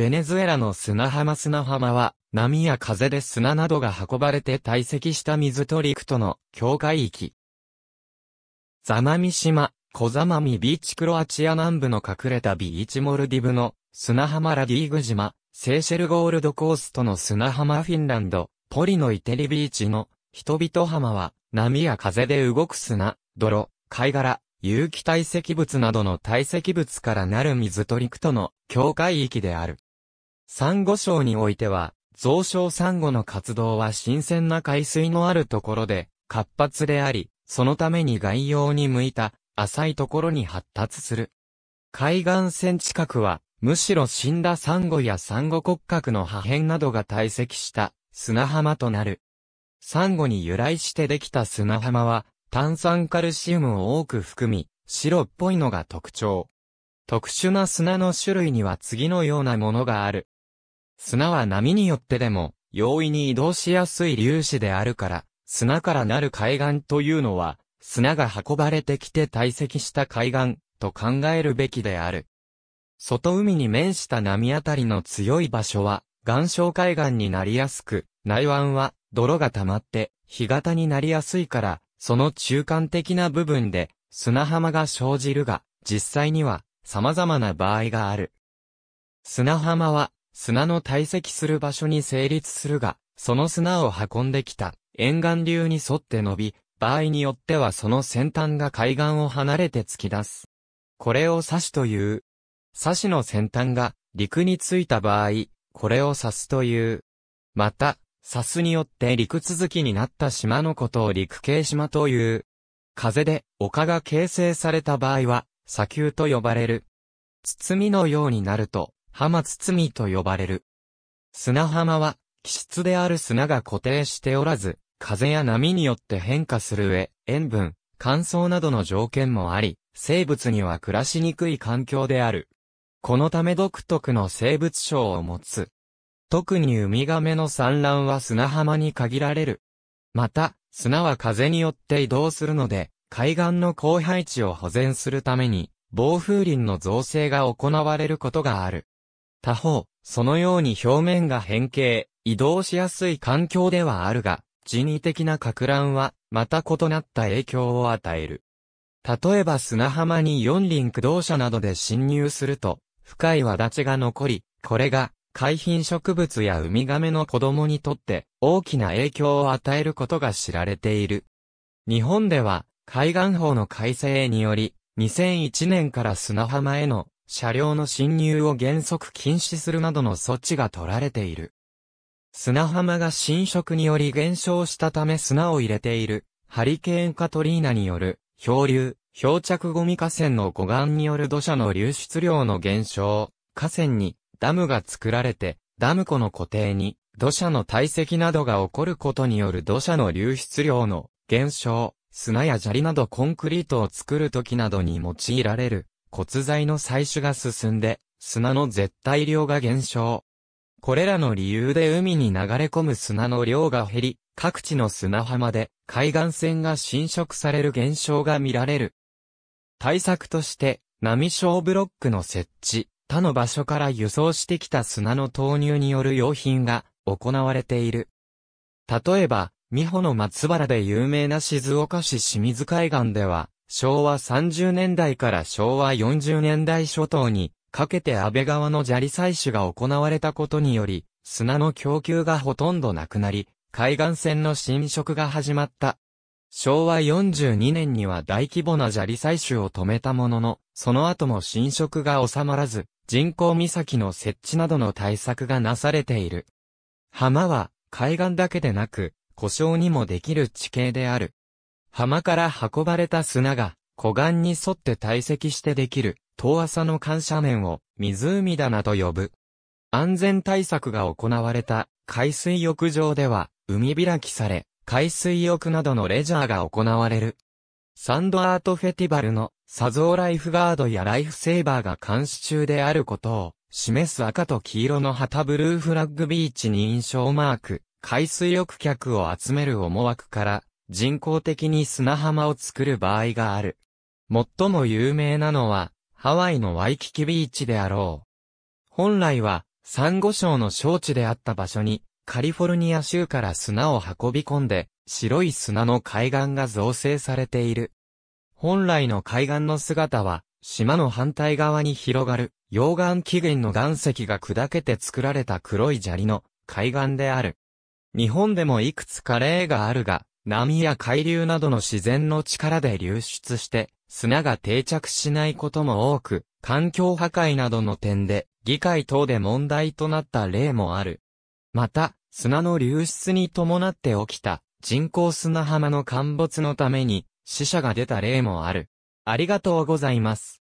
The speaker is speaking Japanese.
ベネズエラの砂浜砂浜は、波や風で砂などが運ばれて堆積した水と陸との境界域。ザマミ島、小ザマミビーチクロアチア南部の隠れたビーチモルディブの砂浜ラディーグ島、セーシェルゴールドコーストの砂浜フィンランド、ポリのイテリビーチの人々浜は波や風で動く砂、泥、貝殻、有機堆積物などの堆積物からなる水と陸との境界域である。サンゴ礁においては、増殖サンゴの活動は新鮮な海水のあるところで、活発であり、そのために外洋に向いた、浅いところに発達する。海岸線近くは、むしろ死んだサンゴやサンゴ骨格の破片などが堆積した砂浜となる。サンゴに由来してできた砂浜は、炭酸カルシウムを多く含み、白っぽいのが特徴。特殊な砂の種類には次のようなものがある。砂は波によってでも、容易に移動しやすい粒子であるから、砂からなる海岸というのは、砂が運ばれてきて堆積した海岸、と考えるべきである。外海に面した波あたりの強い場所は、岩礁海岸になりやすく、内湾は泥が溜まって干潟になりやすいから、その中間的な部分で砂浜が生じるが、実際には様々な場合がある。砂浜は砂の堆積する場所に成立するが、その砂を運んできた沿岸流に沿って伸び、場合によってはその先端が海岸を離れて突き出す。これを刺しという。刺しの先端が陸についた場合、これを刺すという。また、サスによって陸続きになった島のことを陸系島という。風で丘が形成された場合は、砂丘と呼ばれる。包みのようになると、浜堤と呼ばれる。砂浜は、気質である砂が固定しておらず、風や波によって変化する上、塩分、乾燥などの条件もあり、生物には暮らしにくい環境である。このため独特の生物症を持つ。特にウミガメの産卵は砂浜に限られる。また、砂は風によって移動するので、海岸の荒廃地を保全するために、暴風林の造成が行われることがある。他方、そのように表面が変形、移動しやすい環境ではあるが、人為的な格乱は、また異なった影響を与える。例えば砂浜に四輪駆動車などで侵入すると、深い輪立ちが残り、これが、海浜植物やウミガメの子供にとって大きな影響を与えることが知られている。日本では海岸法の改正により2001年から砂浜への車両の侵入を原則禁止するなどの措置が取られている。砂浜が侵食により減少したため砂を入れている、ハリケーンカトリーナによる、漂流、漂着ゴミ河川の護岸による土砂の流出量の減少、河川にダムが作られて、ダム湖の固定に土砂の堆積などが起こることによる土砂の流出量の減少、砂や砂利などコンクリートを作るときなどに用いられる骨材の採取が進んで、砂の絶対量が減少。これらの理由で海に流れ込む砂の量が減り、各地の砂浜で海岸線が侵食される現象が見られる。対策として、波小ブロックの設置、他の場所から輸送してきた砂の投入による用品が行われている。例えば、美穂の松原で有名な静岡市清水海岸では、昭和30年代から昭和40年代初頭にかけて安倍川の砂利採取が行われたことにより、砂の供給がほとんどなくなり、海岸線の浸食が始まった。昭和42年には大規模な砂利採取を止めたものの、その後も浸食が収まらず、人工岬の設置などの対策がなされている。浜は海岸だけでなく、故障にもできる地形である。浜から運ばれた砂が、湖岸に沿って堆積してできる、遠浅の緩斜面を、湖棚と呼ぶ。安全対策が行われた、海水浴場では、海開きされ、海水浴などのレジャーが行われる。サンドアートフェティバルの、砂像ライフガードやライフセーバーが監視中であることを、示す赤と黄色の旗ブルーフラッグビーチに印象マーク、海水浴客を集める思惑から、人工的に砂浜を作る場合がある。最も有名なのは、ハワイのワイキキビーチであろう。本来は、サンゴ礁の礁地であった場所に、カリフォルニア州から砂を運び込んで、白い砂の海岸が造成されている。本来の海岸の姿は、島の反対側に広がる、溶岩起源の岩石が砕けて作られた黒い砂利の海岸である。日本でもいくつか例があるが、波や海流などの自然の力で流出して、砂が定着しないことも多く、環境破壊などの点で、議会等で問題となった例もある。また、砂の流出に伴って起きた、人工砂浜の陥没のために、死者が出た例もある。ありがとうございます。